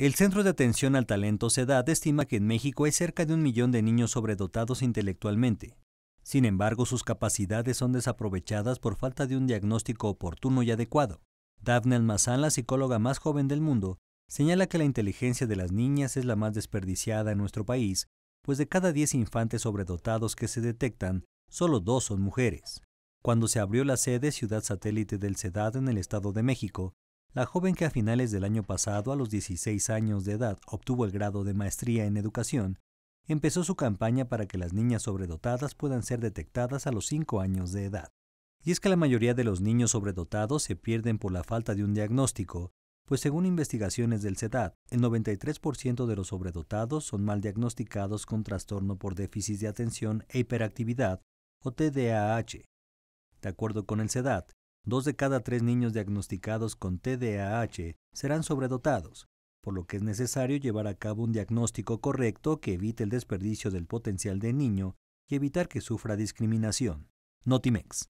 El Centro de Atención al Talento CEDAT estima que en México hay cerca de un millón de niños sobredotados intelectualmente. Sin embargo, sus capacidades son desaprovechadas por falta de un diagnóstico oportuno y adecuado. Daphne Almazán, la psicóloga más joven del mundo, señala que la inteligencia de las niñas es la más desperdiciada en nuestro país, pues de cada 10 infantes sobredotados que se detectan, solo dos son mujeres. Cuando se abrió la sede Ciudad Satélite del CEDAT en el Estado de México, la joven que a finales del año pasado, a los 16 años de edad, obtuvo el grado de maestría en educación, empezó su campaña para que las niñas sobredotadas puedan ser detectadas a los 5 años de edad. Y es que la mayoría de los niños sobredotados se pierden por la falta de un diagnóstico, pues según investigaciones del CEDAT, el 93% de los sobredotados son mal diagnosticados con trastorno por déficit de atención e hiperactividad, o TDAH. De acuerdo con el CEDAT, Dos de cada tres niños diagnosticados con TDAH serán sobredotados, por lo que es necesario llevar a cabo un diagnóstico correcto que evite el desperdicio del potencial del niño y evitar que sufra discriminación. Notimex.